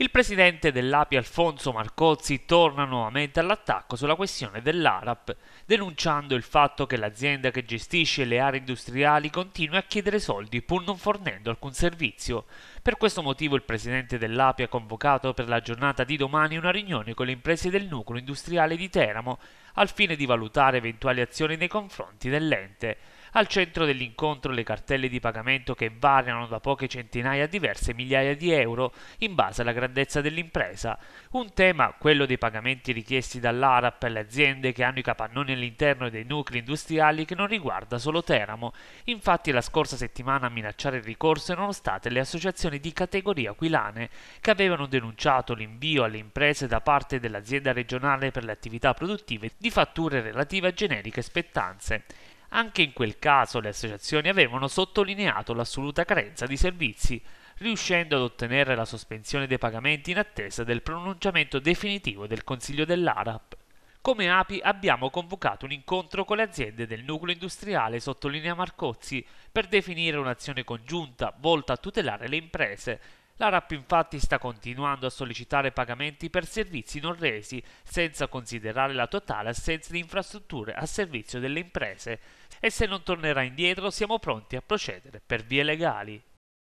Il presidente dell'API Alfonso Marcozzi torna nuovamente all'attacco sulla questione dell'ARAP, denunciando il fatto che l'azienda che gestisce le aree industriali continua a chiedere soldi pur non fornendo alcun servizio. Per questo motivo il presidente dell'API ha convocato per la giornata di domani una riunione con le imprese del nucleo industriale di Teramo al fine di valutare eventuali azioni nei confronti dell'ente. Al centro dell'incontro le cartelle di pagamento che variano da poche centinaia a diverse migliaia di euro in base alla grandezza dell'impresa. Un tema, quello dei pagamenti richiesti dall'ARAP le aziende che hanno i capannoni all'interno dei nuclei industriali che non riguarda solo Teramo. Infatti la scorsa settimana a minacciare il ricorso erano state le associazioni di categoria aquilane che avevano denunciato l'invio alle imprese da parte dell'azienda regionale per le attività produttive di di fatture relative a generiche spettanze. Anche in quel caso le associazioni avevano sottolineato l'assoluta carenza di servizi, riuscendo ad ottenere la sospensione dei pagamenti in attesa del pronunciamento definitivo del Consiglio dell'ARAP. Come API abbiamo convocato un incontro con le aziende del nucleo industriale, sottolinea Marcozzi, per definire un'azione congiunta volta a tutelare le imprese la RAP infatti sta continuando a sollecitare pagamenti per servizi non resi, senza considerare la totale assenza di infrastrutture a servizio delle imprese. E se non tornerà indietro siamo pronti a procedere per vie legali.